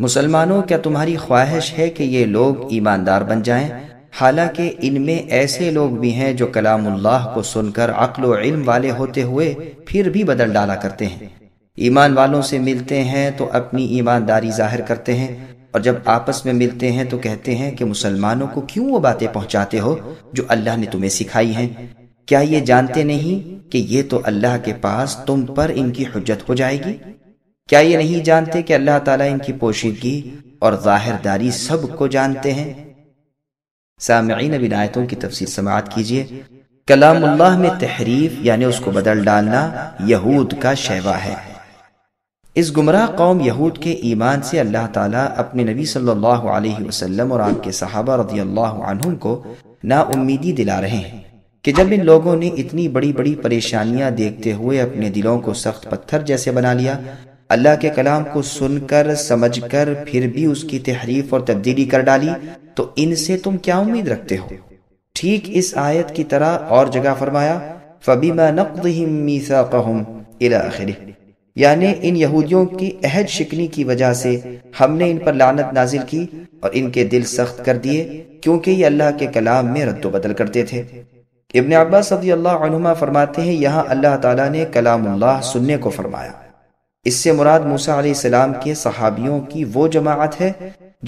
मुसलमानों क्या तुम्हारी ख्वाहिश है कि ये लोग ईमानदार बन जाए हालांकि इनमें ऐसे लोग भी हैं जो कलामुल्लाह को सुनकर अक्ल इल्म वाले होते हुए फिर भी बदल डाला करते हैं ईमान वालों से मिलते हैं तो अपनी ईमानदारी जाहिर करते हैं और जब आपस में मिलते हैं तो कहते हैं कि मुसलमानों को क्यों वो बातें पहुंचाते हो जो अल्लाह ने तुम्हें सिखाई हैं क्या ये जानते नहीं कि ये तो अल्लाह के पास तुम पर इनकी हजत हो जाएगी क्या ये नहीं जानते कि अल्लाह ताला इनकी पोशीदगी और जाहिरदारी सब को जानते हैं सामीन विनायतों की तफसीर समाप्त कीजिए कलामुल्लाह में तहरीफ यानी उसको बदल डालना यहूद का शैवा है इस गुमराह कौम यहूद के ईमान से अल्लाह ताला अपने नबी सल्लल्लाहु अलैहि वसल्लम और आपके सहाबा रदी अनहुम को नाउमीदी दिला रहे हैं कि जब इन लोगों ने इतनी बड़ी बड़ी परेशानियां देखते हुए अपने दिलों को सख्त पत्थर जैसे बना लिया अल्लाह के कलाम को सुनकर समझकर फिर भी उसकी तहरीफ और तब्दीली कर डाली तो इनसे तुम क्या उम्मीद रखते हो ठीक इस आयत की तरह और जगह फरमाया फबीमा नकदहिम यानी इन यहूदियों की अहद शिकनी की वजह से हमने इन पर लानत नाजिल की और इनके दिल सख्त कर दिए क्योंकि ये अल्लाह के कलाम में रद्द बदल करते थे इबन अब्बास फरमाते हैं यहाँ अल्लाह ताला ने कलामुल्लाह सुनने को फरमाया इससे मुराद मूसा सलाम के सहाबियों की वो जमात है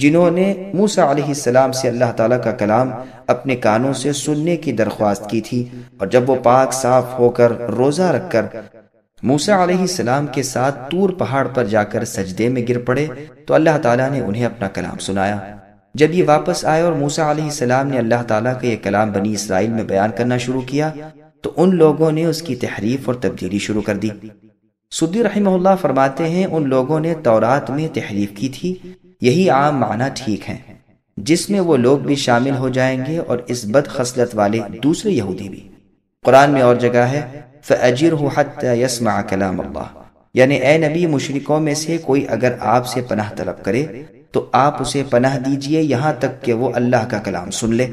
जिन्होंने मूसा सलाम से अल्लाह ताला का कलाम अपने कानों से सुनने की दरख्वास्त की थी और जब वो पाक साफ होकर रोज़ा रखकर मूसा सलाम के साथ तूर पहाड़ पर जाकर सजदे में गिर पड़े तो अल्लाह ताला ने उन्हें अपना कलाम सुनाया जब ये वापस आए और मूसा सलाम ने अल्लाह ताला का ये कलाम बनी इसराइल में बयान करना शुरू किया तो उन लोगों ने उसकी तहरीफ और तब्दीली शुरू कर दी सुदी रहीमल्ला फरमाते हैं उन लोगों ने तौरात में तहरीफ की थी यही आम माना ठीक है जिसमें वो लोग भी शामिल हो जाएंगे और इस बद खसलत वाले दूसरे यहूदी भी कुरान में और जगह है फ़जीर यसमा कलाम अल्लाह यानी ए नबी मुशरकों में से कोई अगर आपसे पनाह तलब करे तो आप उसे पनाह दीजिए यहां तक कि वो अल्लाह का कलाम सुन ले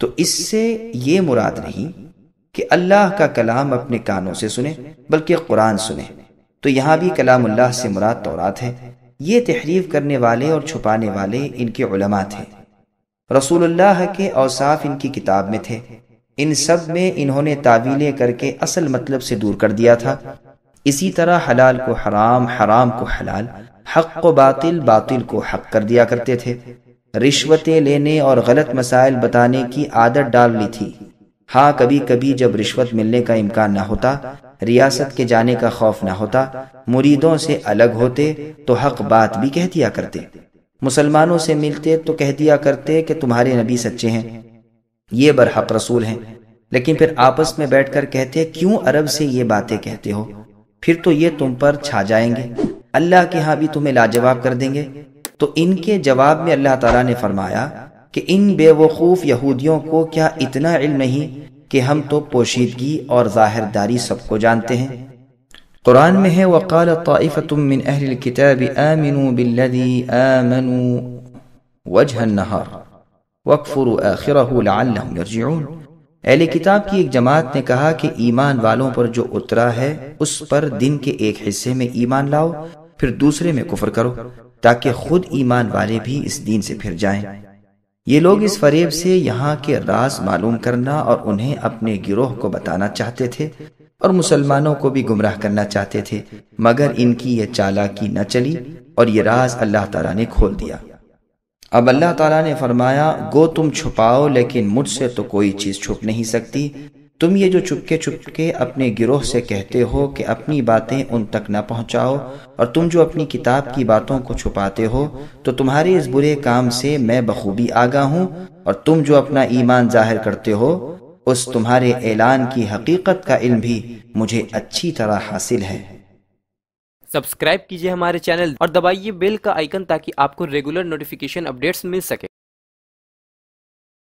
तो इससे ये मुराद नहीं कि अल्लाह का कलाम अपने कानों से सुने बल्कि कुरान सुने तो यहाँ भी कलाम अल्लाह से मुराद तौरात है ये तहरीफ करने वाले और छुपाने वाले इनके उलमा थे रसूलुल्लाह के औसाफ इनकी किताब में थे इन सब में इन्होंने तावीलें करके असल मतलब से दूर कर दिया था इसी तरह हलाल को हराम हराम को हलाल हक को बातिल बातिल को हक कर दिया करते थे रिश्वतें लेने और गलत मसाइल बताने की आदत डाल ली थी हाँ कभी कभी जब रिश्वत मिलने का इम्कान न होता रियासत के जाने का खौफ न होता मुरीदों से अलग होते तो हक बात भी कह दिया करते मुसलमानों से मिलते तो कह दिया करते कि तुम्हारे नबी सच्चे हैं ये बरहक रसूल हैं लेकिन फिर आपस में बैठकर कहते क्यों अरब से ये बातें कहते हो फिर तो ये तुम पर छा जाएंगे अल्लाह के यहाँ भी तुम्हें लाजवाब कर देंगे तो इनके जवाब में अल्लाह तला ने फरमाया कि इन बेवकूफ़ यहूदियों को क्या इतना इल्म नहीं कि हम तो पोशीदगी और ज़ाहिरदारी सबको जानते हैं कुरान में है वकाल الكتاب अहल किताब आमिनु बिल्लदी आमनु वजह नहार वकफुर आखिर अहल किताब की एक जमात ने कहा कि ईमान वालों पर जो उतरा है उस पर दिन के एक हिस्से में ईमान लाओ फिर दूसरे में कुफर करो ताकि खुद ईमान वाले भी इस दीन से फिर जाएं। ये लोग इस फरेब से यहाँ के राज मालूम करना और उन्हें अपने गिरोह को बताना चाहते थे और मुसलमानों को भी गुमराह करना चाहते थे मगर इनकी ये चालाकी न चली और ये राज अल्लाह तला ने खोल दिया अब अल्लाह तला ने फरमाया गो तुम छुपाओ लेकिन मुझसे तो कोई चीज़ छुप नहीं सकती तुम ये जो चुपके चुपके अपने गिरोह से कहते हो कि अपनी बातें उन तक न पहुंचाओ और तुम जो अपनी किताब की बातों को छुपाते हो तो तुम्हारे इस बुरे काम से मैं बखूबी आगा हूँ और तुम जो अपना ईमान जाहिर करते हो उस तुम्हारे ऐलान की हकीकत का इल्म भी मुझे अच्छी तरह हासिल है सब्सक्राइब कीजिए हमारे चैनल और दबाइए बेल का आइकन ताकि आपको रेगुलर नोटिफिकेशन अपडेट्स मिल सके